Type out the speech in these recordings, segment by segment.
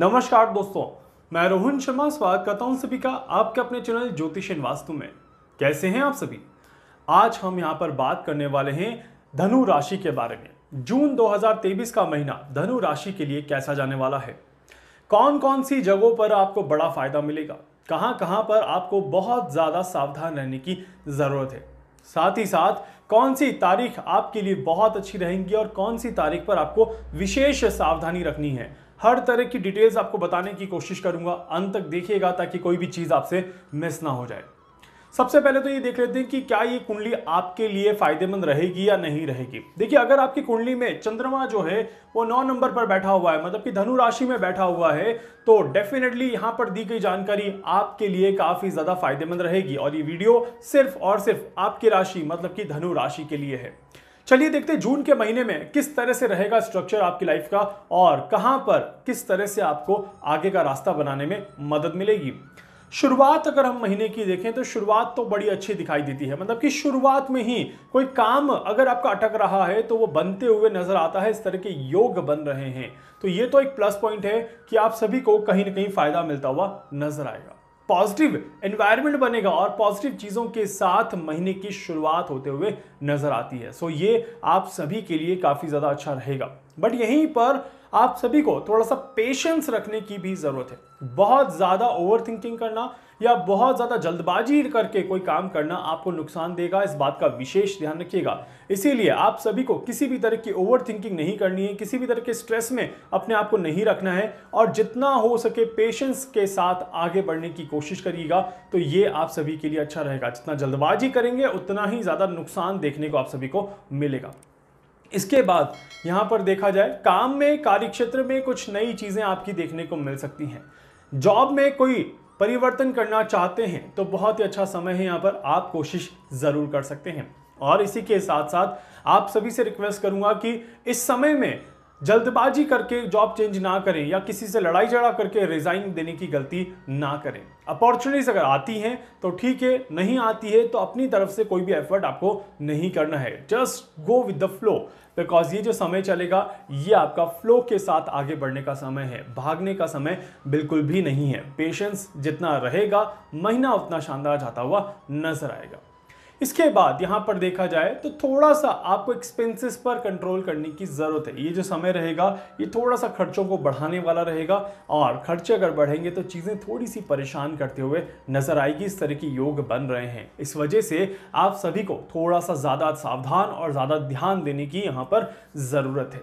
नमस्कार दोस्तों मैं रोहन शर्मा स्वागत करता हूँ सभी का आपके अपने चैनल ज्योतिष वास्तु में कैसे हैं आप सभी आज हम यहाँ पर बात करने वाले हैं धनु राशि के बारे में जून 2023 का महीना धनु राशि के लिए कैसा जाने वाला है कौन कौन सी जगहों पर आपको बड़ा फायदा मिलेगा कहाँ कहाँ पर आपको बहुत ज़्यादा सावधान रहने की ज़रूरत है साथ ही साथ कौन सी तारीख आपके लिए बहुत अच्छी रहेंगी और कौन सी तारीख पर आपको विशेष सावधानी रखनी है हर तरह की डिटेल्स आपको बताने की कोशिश करूंगा अंत तक देखिएगा ताकि कोई भी चीज़ आपसे मिस ना हो जाए सबसे पहले तो ये देख लेते हैं कि क्या ये कुंडली आपके लिए फायदेमंद रहेगी या नहीं रहेगी देखिए अगर आपकी कुंडली में चंद्रमा जो है वो नौ नंबर पर बैठा हुआ है मतलब कि धनु राशि में बैठा हुआ है तो डेफिनेटली यहाँ पर दी गई जानकारी आपके लिए काफ़ी ज़्यादा फायदेमंद रहेगी और ये वीडियो सिर्फ और सिर्फ आपकी राशि मतलब कि धनु राशि के लिए है चलिए देखते हैं जून के महीने में किस तरह से रहेगा स्ट्रक्चर आपकी लाइफ का और कहां पर किस तरह से आपको आगे का रास्ता बनाने में मदद मिलेगी शुरुआत अगर हम महीने की देखें तो शुरुआत तो बड़ी अच्छी दिखाई देती है मतलब कि शुरुआत में ही कोई काम अगर आपका अटक रहा है तो वो बनते हुए नजर आता है इस तरह के योग बन रहे हैं तो ये तो एक प्लस पॉइंट है कि आप सभी को कहीं ना कहीं फायदा मिलता हुआ नजर आएगा पॉजिटिव एनवायरनमेंट बनेगा और पॉजिटिव चीज़ों के साथ महीने की शुरुआत होते हुए नज़र आती है सो so ये आप सभी के लिए काफ़ी ज़्यादा अच्छा रहेगा बट यहीं पर आप सभी को थोड़ा सा पेशेंस रखने की भी ज़रूरत है बहुत ज़्यादा ओवर थिंकिंग करना या बहुत ज़्यादा जल्दबाजी करके कोई काम करना आपको नुकसान देगा इस बात का विशेष ध्यान रखिएगा इसीलिए आप सभी को किसी भी तरह की ओवर थिंकिंग नहीं करनी है किसी भी तरह के स्ट्रेस में अपने आप को नहीं रखना है और जितना हो सके पेशेंस के साथ आगे बढ़ने की कोशिश करिएगा तो ये आप सभी के लिए अच्छा रहेगा जितना जल्दबाजी करेंगे उतना ही ज़्यादा नुकसान देखने को आप सभी को मिलेगा इसके बाद यहाँ पर देखा जाए काम में कार्यक्षेत्र में कुछ नई चीज़ें आपकी देखने को मिल सकती हैं जॉब में कोई परिवर्तन करना चाहते हैं तो बहुत ही अच्छा समय है यहाँ पर आप कोशिश ज़रूर कर सकते हैं और इसी के साथ साथ आप सभी से रिक्वेस्ट करूंगा कि इस समय में जल्दबाजी करके जॉब चेंज ना करें या किसी से लड़ाई झगड़ा करके रिज़ाइन देने की गलती ना करें अपॉर्चुनिटीज़ अगर आती हैं तो ठीक है नहीं आती है तो अपनी तरफ से कोई भी एफर्ट आपको नहीं करना है just go with the flow because ये जो समय चलेगा ये आपका फ्लो के साथ आगे बढ़ने का समय है भागने का समय बिल्कुल भी नहीं है पेशेंस जितना रहेगा महीना उतना शानदार जाता हुआ नजर आएगा इसके बाद यहाँ पर देखा जाए तो थोड़ा सा आपको एक्सपेंसेस पर कंट्रोल करने की ज़रूरत है ये जो समय रहेगा ये थोड़ा सा खर्चों को बढ़ाने वाला रहेगा और खर्चे अगर बढ़ेंगे तो चीज़ें थोड़ी सी परेशान करते हुए नज़र आएगी इस तरह के योग बन रहे हैं इस वजह से आप सभी को थोड़ा सा ज़्यादा सावधान और ज़्यादा ध्यान देने की यहाँ पर ज़रूरत है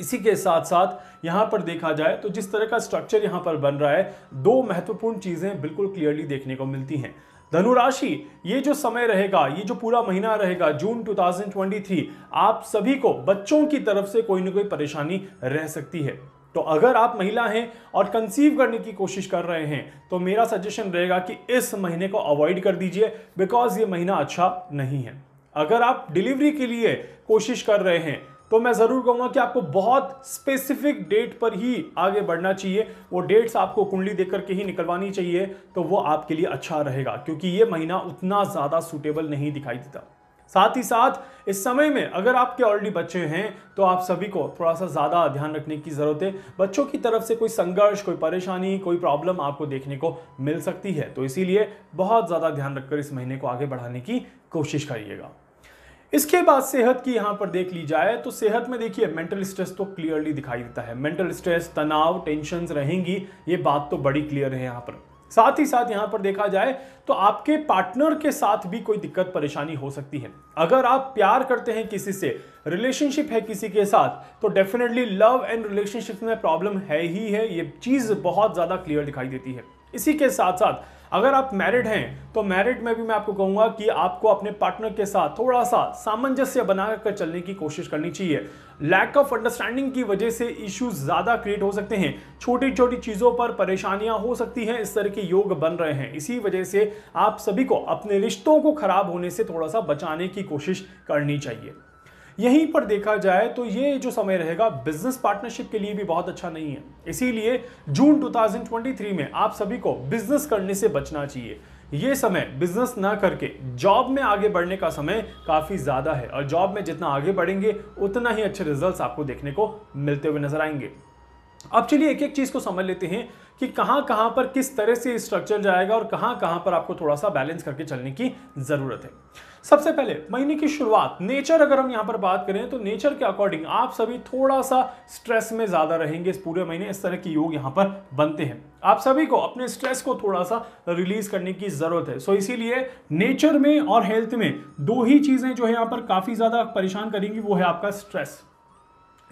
इसी के साथ साथ यहाँ पर देखा जाए तो जिस तरह का स्ट्रक्चर यहाँ पर बन रहा है दो महत्वपूर्ण चीज़ें बिल्कुल क्लियरली देखने को मिलती हैं धनुराशि ये जो समय रहेगा ये जो पूरा महीना रहेगा जून 2023 आप सभी को बच्चों की तरफ से कोई ना कोई परेशानी रह सकती है तो अगर आप महिला हैं और कंसीव करने की कोशिश कर रहे हैं तो मेरा सजेशन रहेगा कि इस महीने को अवॉइड कर दीजिए बिकॉज ये महीना अच्छा नहीं है अगर आप डिलीवरी के लिए कोशिश कर रहे हैं तो मैं ज़रूर कहूँगा कि आपको बहुत स्पेसिफिक डेट पर ही आगे बढ़ना चाहिए वो डेट्स आपको कुंडली देख करके ही निकलवानी चाहिए तो वो आपके लिए अच्छा रहेगा क्योंकि ये महीना उतना ज़्यादा सुटेबल नहीं दिखाई देता साथ ही साथ इस समय में अगर आपके ऑलरेडी बच्चे हैं तो आप सभी को थोड़ा सा ज़्यादा ध्यान रखने की ज़रूरत है बच्चों की तरफ से कोई संघर्ष कोई परेशानी कोई प्रॉब्लम आपको देखने को मिल सकती है तो इसीलिए बहुत ज़्यादा ध्यान रखकर इस महीने को आगे बढ़ाने की कोशिश करिएगा इसके बाद सेहत की यहाँ पर देख ली जाए तो सेहत में देखिए मेंटल स्ट्रेस तो क्लियरली दिखाई देता है मेंटल स्ट्रेस तनाव टेंशन रहेंगी ये बात तो बड़ी क्लियर है यहाँ पर साथ ही साथ यहाँ पर देखा जाए तो आपके पार्टनर के साथ भी कोई दिक्कत परेशानी हो सकती है अगर आप प्यार करते हैं किसी से रिलेशनशिप है किसी के साथ तो डेफिनेटली लव एंड रिलेशनशिप में प्रॉब्लम है ही है ये चीज़ बहुत ज़्यादा क्लियर दिखाई देती है इसी के साथ साथ अगर आप मैरिड हैं तो मैरिड में भी मैं आपको कहूँगा कि आपको अपने पार्टनर के साथ थोड़ा सा सामंजस्य बनाकर चलने की कोशिश करनी चाहिए लैक ऑफ अंडरस्टैंडिंग की वजह से इश्यूज ज़्यादा क्रिएट हो सकते हैं छोटी छोटी चीज़ों पर परेशानियां हो सकती हैं इस तरह के योग बन रहे हैं इसी वजह से आप सभी को अपने रिश्तों को खराब होने से थोड़ा सा बचाने की कोशिश करनी चाहिए यहीं पर देखा जाए तो ये जो समय रहेगा बिजनेस पार्टनरशिप के लिए भी बहुत अच्छा नहीं है इसीलिए जून 2023 में आप सभी को बिजनेस करने से बचना चाहिए ये समय बिजनेस ना करके जॉब में आगे बढ़ने का समय काफ़ी ज़्यादा है और जॉब में जितना आगे बढ़ेंगे उतना ही अच्छे रिजल्ट आपको देखने को मिलते हुए नजर आएंगे अब चलिए एक एक चीज़ को समझ लेते हैं कि कहां कहां पर किस तरह से स्ट्रक्चर जाएगा और कहां कहां पर आपको थोड़ा सा बैलेंस करके चलने की ज़रूरत है सबसे पहले महीने की शुरुआत नेचर अगर हम यहां पर बात करें तो नेचर के अकॉर्डिंग आप सभी थोड़ा सा स्ट्रेस में ज़्यादा रहेंगे इस पूरे महीने इस तरह के योग यहां पर बनते हैं आप सभी को अपने स्ट्रेस को थोड़ा सा रिलीज करने की ज़रूरत है सो इसीलिए नेचर में और हेल्थ में दो ही चीज़ें जो है यहां पर काफ़ी ज़्यादा परेशान करेंगी वो है आपका स्ट्रेस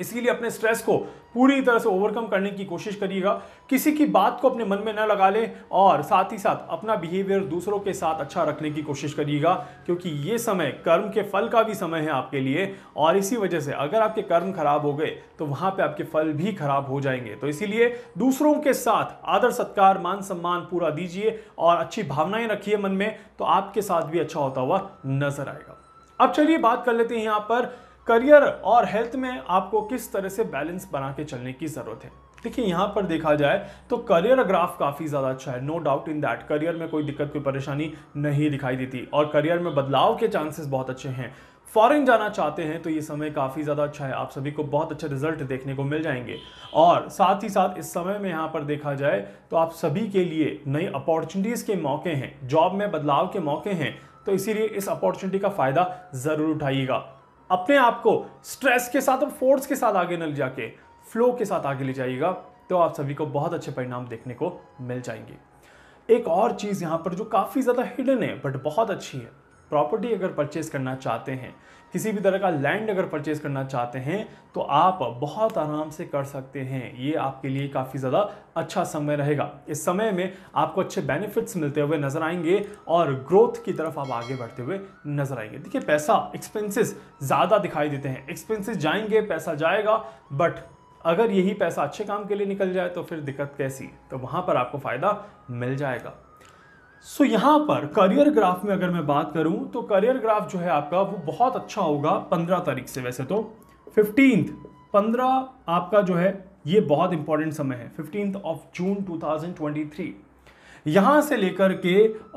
इसीलिए अपने स्ट्रेस को पूरी तरह से ओवरकम करने की कोशिश करिएगा किसी की बात को अपने मन में न लगा लें और साथ ही साथ अपना बिहेवियर दूसरों के साथ अच्छा रखने की कोशिश करिएगा क्योंकि ये समय कर्म के फल का भी समय है आपके लिए और इसी वजह से अगर आपके कर्म खराब हो गए तो वहाँ पर आपके फल भी खराब हो जाएंगे तो इसीलिए दूसरों के साथ आदर सत्कार मान सम्मान पूरा दीजिए और अच्छी भावनाएं रखिए मन में तो आपके साथ भी अच्छा होता हुआ नजर आएगा अब चलिए बात कर लेते हैं यहाँ पर करियर और हेल्थ में आपको किस तरह से बैलेंस बना के चलने की ज़रूरत है देखिए यहाँ पर देखा जाए तो करियर ग्राफ काफ़ी ज़्यादा अच्छा है no doubt in that career में कोई दिक्कत कोई परेशानी नहीं दिखाई देती और करियर में बदलाव के चांसेस बहुत अच्छे हैं फॉरेन जाना चाहते हैं तो ये समय काफ़ी ज़्यादा अच्छा है आप सभी को बहुत अच्छे रिजल्ट देखने को मिल जाएंगे और साथ ही साथ इस समय में यहाँ पर देखा जाए तो आप सभी के लिए नई अपॉर्चुनिटीज़ के मौके हैं जॉब में बदलाव के मौके हैं तो इसीलिए इस अपॉर्चुनिटी का फ़ायदा ज़रूर उठाइएगा अपने आप को स्ट्रेस के साथ और फोर्स के साथ आगे न ले जाके फ्लो के साथ आगे ले जाइएगा तो आप सभी को बहुत अच्छे परिणाम देखने को मिल जाएंगे एक और चीज़ यहाँ पर जो काफ़ी ज़्यादा हिडन है बट बहुत अच्छी है प्रॉपर्टी अगर परचेज़ करना चाहते हैं किसी भी तरह का लैंड अगर परचेज़ करना चाहते हैं तो आप बहुत आराम से कर सकते हैं ये आपके लिए काफ़ी ज़्यादा अच्छा समय रहेगा इस समय में आपको अच्छे बेनिफिट्स मिलते हुए नज़र आएंगे और ग्रोथ की तरफ आप आगे बढ़ते हुए नज़र आएंगे देखिए पैसा एक्सपेंसेस ज़्यादा दिखाई देते हैं एक्सपेंसेस जाएंगे पैसा जाएगा बट अगर यही पैसा अच्छे काम के लिए निकल जाए तो फिर दिक्कत कैसी तो वहाँ पर आपको फ़ायदा मिल जाएगा सो so, यहाँ पर करियर ग्राफ में अगर मैं बात करूँ तो करियर ग्राफ जो है आपका वो बहुत अच्छा होगा पंद्रह तारीख से वैसे तो फिफ्टींथ पंद्रह आपका जो है ये बहुत इंपॉर्टेंट समय है फिफ्टींथ ऑफ जून 2023 यहाँ से लेकर के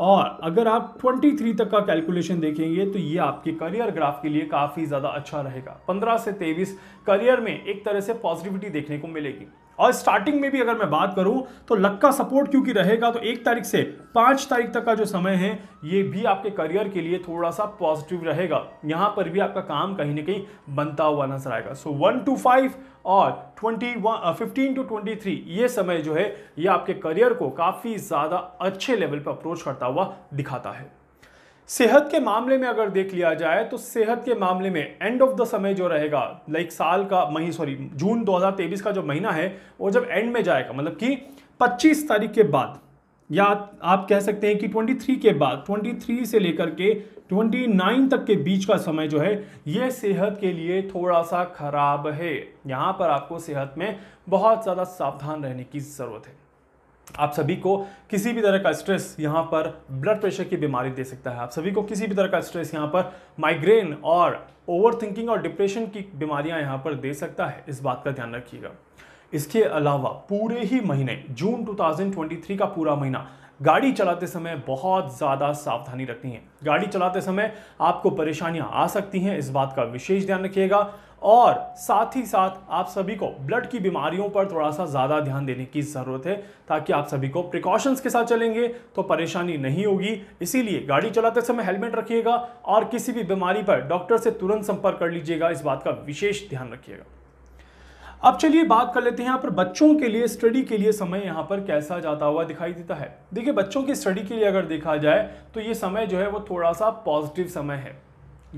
और अगर आप 23 तक का कैलकुलेशन देखेंगे तो ये आपके करियर ग्राफ के लिए काफ़ी ज़्यादा अच्छा रहेगा 15 से 23 करियर में एक तरह से पॉजिटिविटी देखने को मिलेगी और स्टार्टिंग में भी अगर मैं बात करूं तो लक का सपोर्ट क्योंकि रहेगा तो एक तारीख से पांच तारीख तक का जो समय है ये भी आपके करियर के लिए थोड़ा सा पॉजिटिव रहेगा यहां पर भी आपका काम कहीं ना कहीं बनता हुआ नजर आएगा सो वन टू फाइव और twenty one fifteen to twenty three ये समय जो है ये आपके करियर को काफ़ी ज़्यादा अच्छे लेवल पर अप्रोच करता हुआ दिखाता है सेहत के मामले में अगर देख लिया जाए तो सेहत के मामले में एंड ऑफ द समय जो रहेगा लाइक साल का मही सॉरी जून 2023 का जो महीना है वो जब एंड में जाएगा मतलब कि 25 तारीख के बाद या आप कह सकते हैं कि 23 के बाद 23 से लेकर के 29 तक के बीच का समय जो है ये सेहत के लिए थोड़ा सा खराब है यहाँ पर आपको सेहत में बहुत ज़्यादा सावधान रहने की ज़रूरत है आप सभी को किसी भी तरह का स्ट्रेस यहाँ पर ब्लड प्रेशर की बीमारी दे सकता है आप सभी को किसी भी तरह का स्ट्रेस यहाँ पर माइग्रेन और ओवरथिंकिंग और डिप्रेशन की बीमारियाँ यहाँ पर दे सकता है इस बात का ध्यान रखिएगा इसके अलावा पूरे ही महीने जून 2023 का पूरा महीना गाड़ी चलाते समय बहुत ज़्यादा सावधानी रखनी है गाड़ी चलाते समय आपको परेशानियाँ आ सकती हैं इस बात का विशेष ध्यान रखिएगा और साथ ही साथ आप सभी को ब्लड की बीमारियों पर थोड़ा सा ज़्यादा ध्यान देने की ज़रूरत है ताकि आप सभी को प्रिकॉशंस के साथ चलेंगे तो परेशानी नहीं होगी इसीलिए गाड़ी चलाते समय हेलमेट रखिएगा और किसी भी बीमारी पर डॉक्टर से तुरंत संपर्क कर लीजिएगा इस बात का विशेष ध्यान रखिएगा अब चलिए बात कर लेते हैं यहाँ पर बच्चों के लिए स्टडी के लिए समय यहाँ पर कैसा जाता हुआ दिखाई देता है देखिए बच्चों की स्टडी के लिए अगर देखा जाए तो ये समय जो है वो थोड़ा सा पॉजिटिव समय है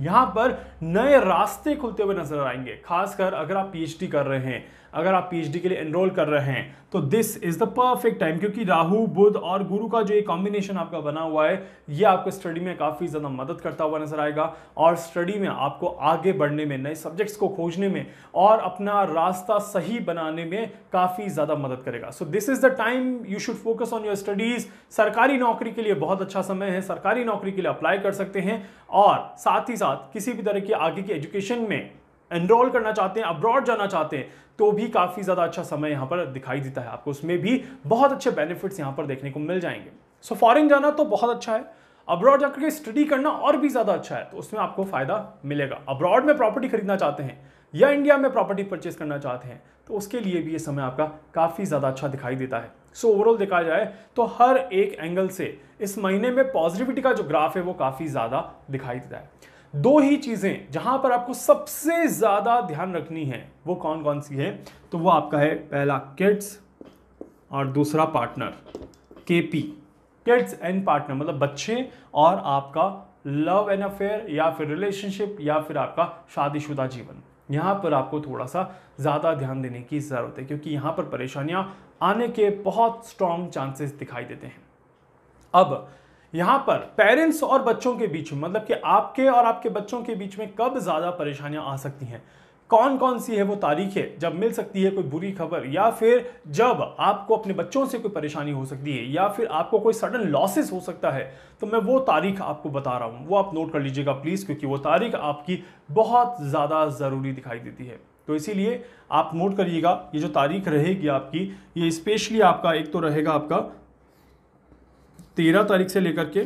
यहाँ पर नए रास्ते खुलते हुए नजर आएंगे खासकर अगर आप पीएचडी कर रहे हैं अगर आप पीएचडी के लिए एनरोल कर रहे हैं तो this is the perfect time क्योंकि राहु बुध और गुरु का जो ये कॉम्बिनेशन आपका बना हुआ है ये आपको स्टडी में काफ़ी ज़्यादा मदद करता हुआ नजर आएगा और स्टडी में आपको आगे बढ़ने में नए सब्जेक्ट्स को खोजने में और अपना रास्ता सही बनाने में काफ़ी ज़्यादा मदद करेगा so this is the time you should focus on your studies सरकारी नौकरी के लिए बहुत अच्छा समय है सरकारी नौकरी के लिए अप्लाई कर सकते हैं और साथ ही साथ किसी भी तरह की आगे की एजुकेशन में एनरोल करना चाहते हैं अब्रॉड जाना चाहते हैं तो भी काफ़ी ज़्यादा अच्छा समय यहाँ पर दिखाई देता है आपको उसमें भी बहुत अच्छे बेनिफिट्स यहाँ पर देखने को मिल जाएंगे सो so, फॉरेन जाना तो बहुत अच्छा है अब्रॉड जाकर के स्टडी करना और भी ज़्यादा अच्छा है तो उसमें आपको फ़ायदा मिलेगा अब्रॉड में प्रॉपर्टी खरीदना चाहते हैं या इंडिया में प्रॉपर्टी परचेज करना चाहते हैं तो उसके लिए भी ये समय आपका काफ़ी ज़्यादा अच्छा दिखाई देता है सो so, ओवरऑल देखा जाए तो हर एक एंगल से इस महीने में पॉजिटिविटी का जो ग्राफ है वो काफ़ी ज़्यादा दिखाई देता है दो ही चीज़ें जहां पर आपको सबसे ज़्यादा ध्यान रखनी है वो कौन कौन सी है तो वो आपका है पहला किड्स और दूसरा पार्टनर के पी किड्स एंड पार्टनर मतलब बच्चे और आपका लव एंड अफेयर या फिर रिलेशनशिप या फिर आपका शादीशुदा जीवन यहाँ पर आपको थोड़ा सा ज़्यादा ध्यान देने की ज़रूरत है क्योंकि यहाँ पर परेशानियाँ आने के बहुत स्ट्रॉन्ग चांसेस दिखाई देते हैं अब यहाँ पर पेरेंट्स और बच्चों के बीच मतलब कि आपके और आपके बच्चों के बीच में कब ज़्यादा परेशानियाँ आ सकती हैं कौन कौन सी है वो तारीखें जब मिल सकती है कोई बुरी खबर या फिर जब आपको अपने बच्चों से कोई परेशानी हो सकती है या फिर आपको कोई सडन लॉसेस हो सकता है तो मैं वो तारीख आपको बता रहा हूँ वो आप नोट कर लीजिएगा प्लीज़ क्योंकि वो तारीख आपकी बहुत ज़्यादा ज़रूरी दिखाई देती है तो इसीलिए आप नोट करिएगा ये जो तारीख रहेगी आपकी ये स्पेशली आपका एक तो रहेगा आपका तेरह तारीख से लेकर के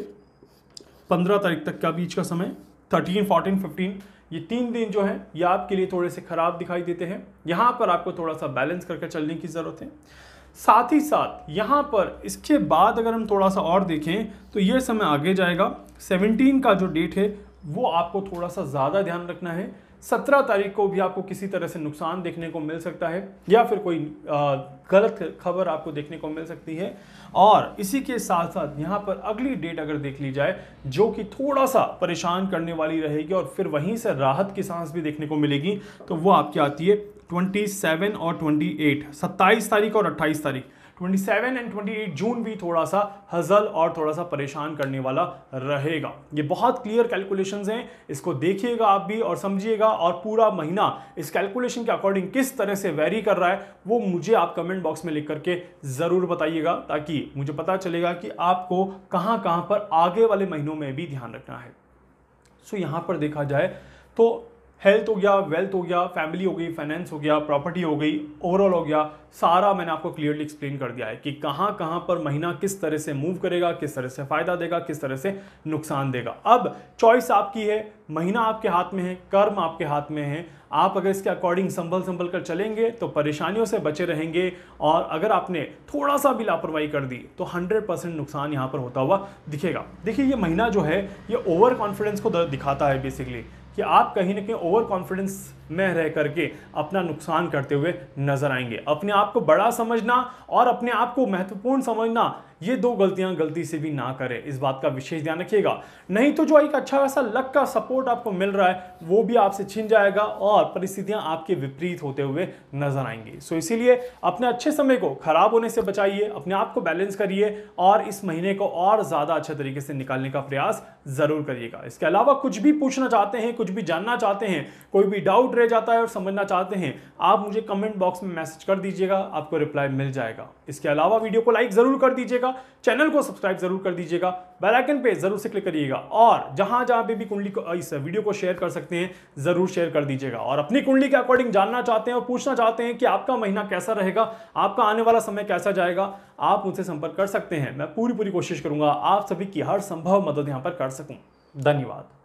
पंद्रह तारीख तक का बीच का समय थर्टीन फोर्टीन फिफ्टीन ये तीन दिन जो है ये आपके लिए थोड़े से ख़राब दिखाई देते हैं यहाँ पर आपको थोड़ा सा बैलेंस करके चलने की ज़रूरत है साथ ही साथ यहाँ पर इसके बाद अगर हम थोड़ा सा और देखें तो ये समय आगे जाएगा 17 का जो डेट है वो आपको थोड़ा सा ज़्यादा ध्यान रखना है सत्रह तारीख को भी आपको किसी तरह से नुकसान देखने को मिल सकता है या फिर कोई गलत खबर आपको देखने को मिल सकती है और इसी के साथ साथ यहाँ पर अगली डेट अगर देख ली जाए जो कि थोड़ा सा परेशान करने वाली रहेगी और फिर वहीं से राहत की सांस भी देखने को मिलेगी तो वो आपकी आती है 27 और 28 27 तारीख और 28 तारीख 27 एंड 28 जून भी थोड़ा सा हजल और थोड़ा सा परेशान करने वाला रहेगा ये बहुत क्लियर कैलकुलेशंस हैं इसको देखिएगा आप भी और समझिएगा और पूरा महीना इस कैलकुलेशन के अकॉर्डिंग किस तरह से वेरी कर रहा है वो मुझे आप कमेंट बॉक्स में लिख करके ज़रूर बताइएगा ताकि मुझे पता चलेगा कि आपको कहाँ कहाँ पर आगे वाले महीनों में भी ध्यान रखना है सो so, यहाँ पर देखा जाए तो हेल्थ हो गया वेल्थ हो गया फैमिली हो गई फाइनेंस हो गया प्रॉपर्टी हो गई ओवरऑल हो गया सारा मैंने आपको क्लियरली एक्सप्लेन कर दिया है कि कहाँ कहाँ पर महीना किस तरह से मूव करेगा किस तरह से फ़ायदा देगा किस तरह से नुकसान देगा अब चॉइस आपकी है महीना आपके हाथ में है कर्म आपके हाथ में है आप अगर इसके अकॉर्डिंग संभल संभल कर चलेंगे तो परेशानियों से बचे रहेंगे और अगर आपने थोड़ा सा भी लापरवाही कर दी तो 100 परसेंट नुकसान यहाँ पर होता हुआ दिखेगा देखिए ये महीना जो है ये ओवर कॉन्फिडेंस को दिखाता है बेसिकली कि आप कहीं ना कहीं ओवर कॉन्फिडेंस में रह करके अपना नुकसान करते हुए नजर आएंगे अपने आप को बड़ा समझना और अपने आप को महत्वपूर्ण समझना ये दो गलतियां गलती से भी ना करें इस बात का विशेष ध्यान रखिएगा नहीं तो जो एक अच्छा खासा लक का सपोर्ट आपको मिल रहा है वो भी आपसे छिन जाएगा और परिस्थितियां आपके विपरीत होते हुए नजर आएंगी सो इसीलिए अपने अच्छे समय को खराब होने से बचाइए अपने आप को बैलेंस करिए और इस महीने को और ज़्यादा अच्छे तरीके से निकालने का प्रयास ज़रूर करिएगा इसके अलावा कुछ भी पूछना चाहते हैं कुछ भी जानना चाहते हैं कोई भी डाउट रह जाता है और समझना चाहते हैं आप मुझे कमेंट बॉक्स में मैसेज कर दीजिएगा आपको रिप्लाई मिल जाएगा इसके अलावा वीडियो को लाइक ज़रूर कर दीजिएगा चैनल को सब्सक्राइब ज़रूर कर दीजिएगा बेलाइकन पे ज़रूर से क्लिक करिएगा और जहां जहां पे भी कुंडली को इस वीडियो को शेयर कर सकते हैं ज़रूर शेयर कर दीजिएगा और अपनी कुंडली के अकॉर्डिंग जानना चाहते हैं और पूछना चाहते हैं कि आपका महीना कैसा रहेगा आपका आने वाला समय कैसा जाएगा आप मुझसे संपर्क कर सकते हैं मैं पूरी पूरी कोशिश करूंगा आप सभी की हर संभव मदद यहाँ पर कर सकूँ धन्यवाद